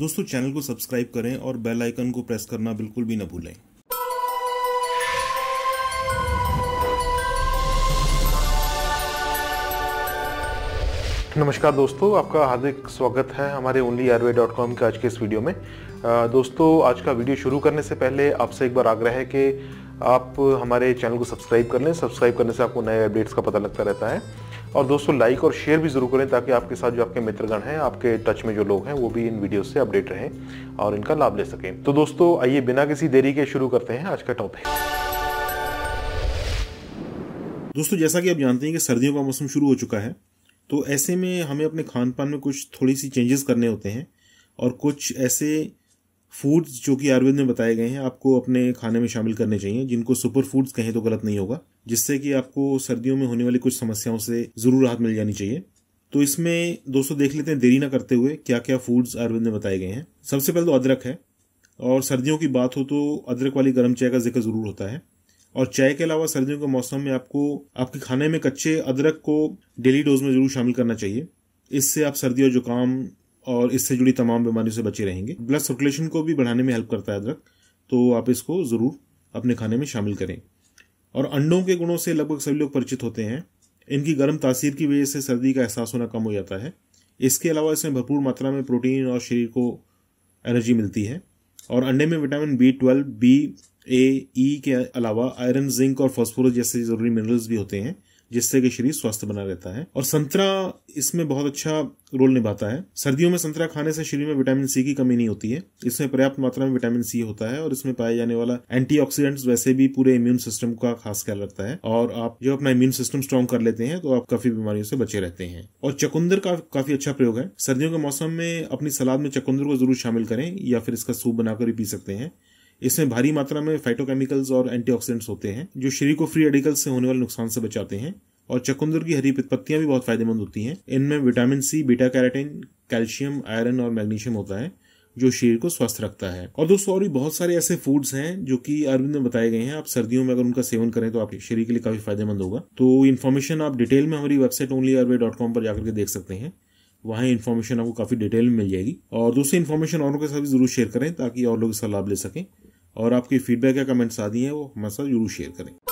दोस्तों चैनल को सब्सक्राइब करें और बेल आइकन को प्रेस करना बिल्कुल भी ना भूलें नमस्कार दोस्तों आपका हार्दिक स्वागत है हमारे ओनली एयरवे डॉट कॉम के आज के इस वीडियो में दोस्तों आज का वीडियो शुरू करने से पहले आपसे एक बार आग्रह है कि आप हमारे चैनल को सब्सक्राइब कर लें सब्सक्राइब करने से आपको नए अपडेट्स का पता लगता रहता है और दोस्तों लाइक और शेयर भी ज़रूर करें ताकि आपके साथ जो आपके मित्रगण हैं आपके टच में जो लोग हैं वो भी इन वीडियो से अपडेट रहें और इनका लाभ ले सकें तो दोस्तों आइए बिना किसी देरी के शुरू करते हैं आज का टॉपिक दोस्तों जैसा कि आप जानते हैं कि सर्दियों का मौसम शुरू हो चुका है तो ऐसे में हमें अपने खान पान में कुछ थोड़ी सी चेंजेस करने होते हैं और कुछ ऐसे फूड्स जो कि आयुर्वेद में बताए गए हैं आपको अपने खाने में शामिल करने चाहिए जिनको सुपर फूड्स कहें तो गलत नहीं होगा जिससे कि आपको सर्दियों में होने वाली कुछ समस्याओं से ज़रूर राहत मिल जानी चाहिए तो इसमें दोस्तों देख लेते हैं देरी ना करते हुए क्या क्या फूड्स आयुर्वेद में बताए गए हैं सबसे पहले तो अदरक है और सर्दियों की बात हो तो अदरक वाली गर्म चाय का जिक्र ज़रूर होता है और चाय के अलावा सर्दियों के मौसम में आपको आपके खाने में कच्चे अदरक को डेली डोज में जरूर शामिल करना चाहिए इससे आप सर्दी और जुकाम और इससे जुड़ी तमाम बीमारियों से बचे रहेंगे ब्लड सर्कुलेशन को भी बढ़ाने में हेल्प करता है अदरक तो आप इसको ज़रूर अपने खाने में शामिल करें और अंडों के गुणों से लगभग सभी लोग परिचित होते हैं इनकी गर्म तासीर की वजह से सर्दी का एहसास होना कम हो जाता है इसके अलावा इसमें भरपूर मात्रा में प्रोटीन और शरीर को एनर्जी मिलती है और अंडे में vitamin B twelve B A E e के अलावा आयरन जिंक और फॉस्फोरस जैसे जरूरी मिनरल्स भी होते हैं जिससे कि शरीर स्वस्थ बना रहता है और संतरा इसमें बहुत अच्छा रोल निभाता है सर्दियों में संतरा खाने से शरीर में विटामिन सी की कमी नहीं होती है इसमें पर्याप्त मात्रा में विटामिन सी होता है और इसमें पाया जाने वाला एंटीऑक्सीडेंट्स वैसे भी पूरे इम्यून सिस्टम का खास ख्याल रखता है और आप जब अपना इम्यून सिस्टम स्ट्रॉन्ग कर लेते हैं तो आप काफी बीमारियों से बचे रहते हैं और चकुंदर का काफी अच्छा प्रयोग है सर्दियों के मौसम में अपनी सलाद में चकुंदर को जरूर शामिल करें या फिर इसका सूप बनाकर भी पी सकते हैं इसमें भारी मात्रा में फाइटोकेमिकल्स और एंटीऑक्सीडेंट्स होते हैं जो शरीर को फ्री रेडिकल्स से होने वाले नुकसान से बचाते हैं और चकुंदर की हरी पत्तियां भी बहुत फायदेमंद होती हैं इनमें vitamin C beta carotene calcium iron और मैग्नीशियम होता है जो शरीर को स्वस्थ रखता है और दोस्तों और भी बहुत सारे ऐसे फूड्स हैं जो कि अरविंद में बताए गए हैं आप सर्दियों में अगर उनका सेवन करें तो आपके शरीर के लिए काफी फायदेमंद होगा तो इन्फॉर्मेशन आप डिटेल में हमारी वेबसाइट ओनली अरवे डॉट कॉम पर जाकर के देख सकते हैं वहां इन्फॉर्मेशन आपको काफी डिटेल में मिल जाएगी और दूसरी इन्फॉर्मेशन औरों के साथ भी जरूर शेयर करें ताकि और लोग इसका लाभ ले सकें और आपकी फीडबैक या कमेंट्स आदि हैं वो हमारे साथ जरूर शेयर करें